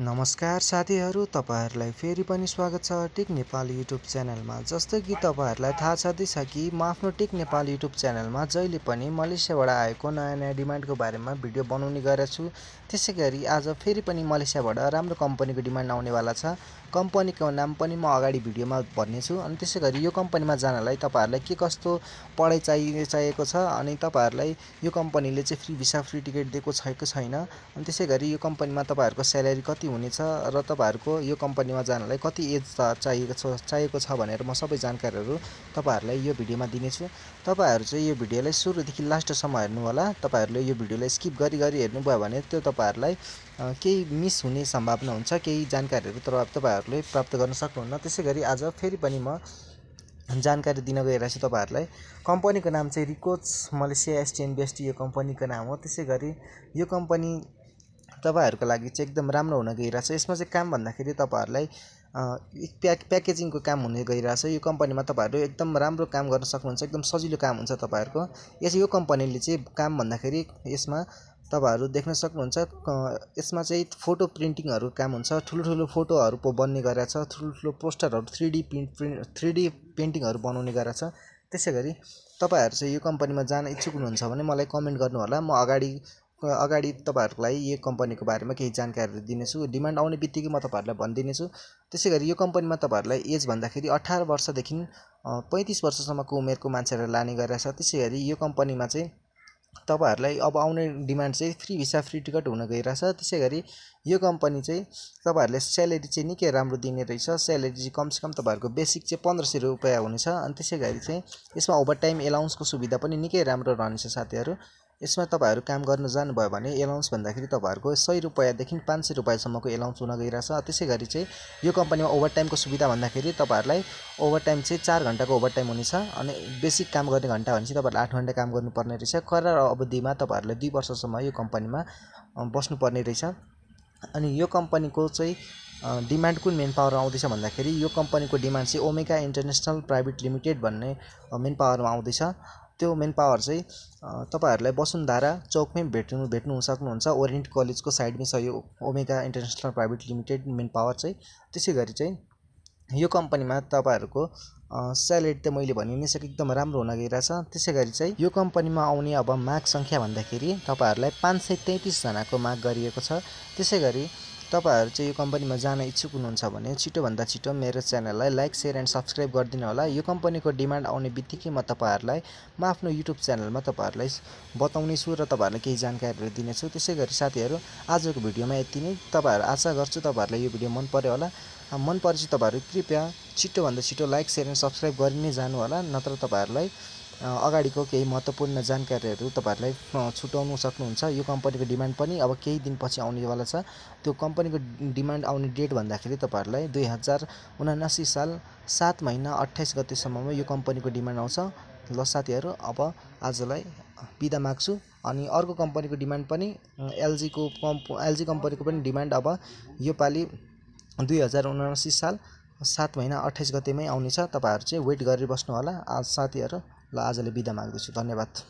नमस्कार साथीहरू तपाईँहरूलाई फेरि पनि स्वागत छ टिक नेपाल युट्युब च्यानलमा जस्तो कि तपाईँहरूलाई थाहा छँदैछ कि म आफ्नो टिक नेपाल युट्युब च्यानलमा जहिले पनि मलेसियाबाट आएको नयाँ नयाँ डिमान्डको बारेमा भिडियो बनाउने गरेछु त्यसै गरी आज फेरि पनि मलेसियाबाट राम्रो कम्पनीको डिमान्ड आउनेवाला छ कम्पनीको नाम पनि म अगाडि भिडियोमा भन्नेछु अनि त्यसै गरी यो कम्पनीमा जानलाई तपाईँहरूलाई के कस्तो पढाइ चाहिने चाहिएको छ अनि तपाईँहरूलाई यो कम्पनीले चाहिँ फ्री भिसा फ्री टिकट दिएको छ कि छैन अनि त्यसै गरी यो कम्पनीमा तपाईँहरूको स्यालेरी कति कति हुनेछ र तपाईँहरूको यो कम्पनीमा जानलाई कति एज चाहिएको छ चाहिएको छ भनेर म सबै जानकारीहरू तपाईँहरूलाई यो भिडियोमा दिनेछु तपाईँहरू चाहिँ यो भिडियोलाई सुरुदेखि लास्टसम्म हेर्नुहोला तपाईँहरूले यो भिडियोलाई स्किप गरी गरी हेर्नुभयो भने त्यो तपाईँहरूलाई केही मिस हुने सम्भावना हुन्छ केही जानकारीहरू तर तपाईँहरूले प्राप्त गर्न सक्नुहुन्न त्यसै गरी आज फेरि पनि म जानकारी दिन गएर छु तपाईँहरूलाई कम्पनीको नाम चाहिँ रिकोच मलेसिया एसटिएनबिएसटी यो कम्पनीको नाम हो त्यसै गरी यो कम्पनी तपाईँहरूको लागि चाहिँ एकदम राम्रो हुन गइरहेछ यसमा चाहिँ काम भन्दाखेरि तपाईँहरूलाई प्याक प्याकेजिङको काम हुने गइरहेछ यो कम्पनीमा तपाईँहरू एकदम राम्रो काम गर्न सक्नुहुन्छ एकदम सजिलो काम हुन्छ तपाईँहरूको यस यो कम्पनीले चाहिँ काम भन्दाखेरि यसमा तपाईँहरू देख्न सक्नुहुन्छ यसमा चाहिँ फोटो प्रिन्टिङहरू काम हुन्छ ठुलो ठुलो फोटोहरू पो बन्ने गरेछ ठुल्ठुलो पोस्टरहरू three D print print three D पेन्टिङहरू बनाउने गरेछ त्यसै गरी तपाईँहरू चाहिँ यो कम्पनीमा जान इच्छुक हुनुहुन्छ भने मलाई कमेन्ट गर्नुहोला म अगाडि अगाडि तपाईँहरूलाई यो कम्पनीको बारेमा केही जानकारी दिनेछु डिमान्ड आउने बित्तिकै म तपाईँहरूलाई भनिदिनेछु त्यसै गरी यो कम्पनीमा तपाईँहरूलाई एज भन्दाखेरि अठार वर्षदेखि पैँतिस वर्षसम्मको उमेरको मान्छेहरू लाने गरिरहेको छ त्यसै गरी यो कम्पनीमा चाहिँ तपाईँहरूलाई अब आउने डिमान्ड चाहिँ फ्री भिसा फ्री टिकट हुन गइरहेछ त्यसै गरी यो कम्पनी चाहिँ तपाईँहरूले स्यालेरी चाहिँ निकै राम्रो दिने रहेछ स्यालेरी चाहिँ कमसेकम तपाईँहरूको बेसिक चाहिँ पन्ध्र सय रुपियाँ हुनेछ अनि त्यसै गरी चाहिँ यसमा ओभर टाइम एलाउन्सको सुविधा पनि निकै राम्रो रहनेछ साथीहरू यसमा तपाईँहरू काम गर्न जानुभयो भने एलाउन्स भन्दाखेरि तपाईँहरूको सय रुपियाँदेखि पाँच सय रुपियाँसम्मको एलाउन्स हुन गइरहेछ त्यसै गरी चाहिँ यो कम्पनीमा ओभरटाइमको सुविधा भन्दाखेरि तपाईँहरूलाई ओभरटाइम चाहिँ चार घन्टाको ओभरटाइम हुनेछ अनि बेसिक काम गर्ने घन्टा भनेपछि तपाईँहरूले आठ घन्टा काम गर्नुपर्ने रहेछ करार अवधिमा तपाईँहरूले दुई वर्षसम्म यो कम्पनीमा बस्नुपर्ने रहेछ अनि यो कम्पनीको चाहिँ डिमान्ड कुन मेन पावरमा आउँदैछ भन्दाखेरि यो कम्पनीको डिमान्ड चाहिँ ओमेगा इन्टरनेसनल प्राइभेट लिमिटेड भन्ने मेन पावरमा आउँदैछ त्यो मेन पावर चाहिँ तपाईँहरूलाई वसुन्धारा चौकमै भेट्नु भेट्नु सक्नुहुन्छ ओरिएन्ट कलेजको साइडमै छ यो Omega International private limited main power चाहिँ त्यसै गरी चाहिँ यो कम्पनीमा तपाईँहरूको स्यालेरी त मैले भनि नै सकेँ एकदम राम्रो हुन गइरहेछ त्यसै गरी चाहिँ यो कम्पनीमा आउने अब माग सङ्ख्या भन्दाखेरि तपाईँहरूलाई पाँच सय तेत्तिसजनाको माग गरिएको छ त्यसै गरी तपाईँहरू चाहिँ यो कम्पनीमा जान इच्छुक हुनुहुन्छ भने छिटोभन्दा छिटो मेरो च्यानललाई लाइक सेयर एन्ड सब्सक्राइब गरिदिनु होला यो कम्पनीको डिमान्ड आउने बित्तिकै म तपाईँहरूलाई म आफ्नो युट्युब च्यानलमा तपाईँहरूलाई बताउने छु र तपाईँहरूलाई केही जानकारीहरू दिनेछु त्यसै गरी साथीहरू आजको भिडियोमा यति नै तपाईँहरू आशा गर्छु तपाईँहरूलाई यो भिडियो मन पऱ्यो होला मन परेपछि तपाईँहरू कृपया छिटोभन्दा छिटो लाइक सेयर एन्ड सब्सक्राइब गरि नै जानु होला नत्र तपाईँहरूलाई अगाडिको केही महत्त्वपूर्ण जानकारीहरू तपाईँहरूलाई छुट्याउनु सक्नुहुन्छ यो कम्पनीको डिमान्ड पनि अब केही दिनपछि आउनेवाला छ त्यो कम्पनीको डिमान्ड आउने डेट भन्दाखेरि तपाईँहरूलाई दुई हजार उनासी साल सात महिना अट्ठाइस गतिसम्ममा यो कम्पनीको डिमान्ड आउँछ ल साथीहरू अब आजलाई बिदा माग्छु अनि अर्को कम्पनीको डिमान्ड पनि एलजीको कम्प एलजी कम्पनीको पनि डिमान्ड अब योपालि दुई हजार उनासी साल सात महिना अट्ठाइस गतेमै आउनेछ तपाईँहरू चाहिँ वेट गरिबस्नु होला साथीहरू ल आजले बिदा माग्दछु धन्यवाद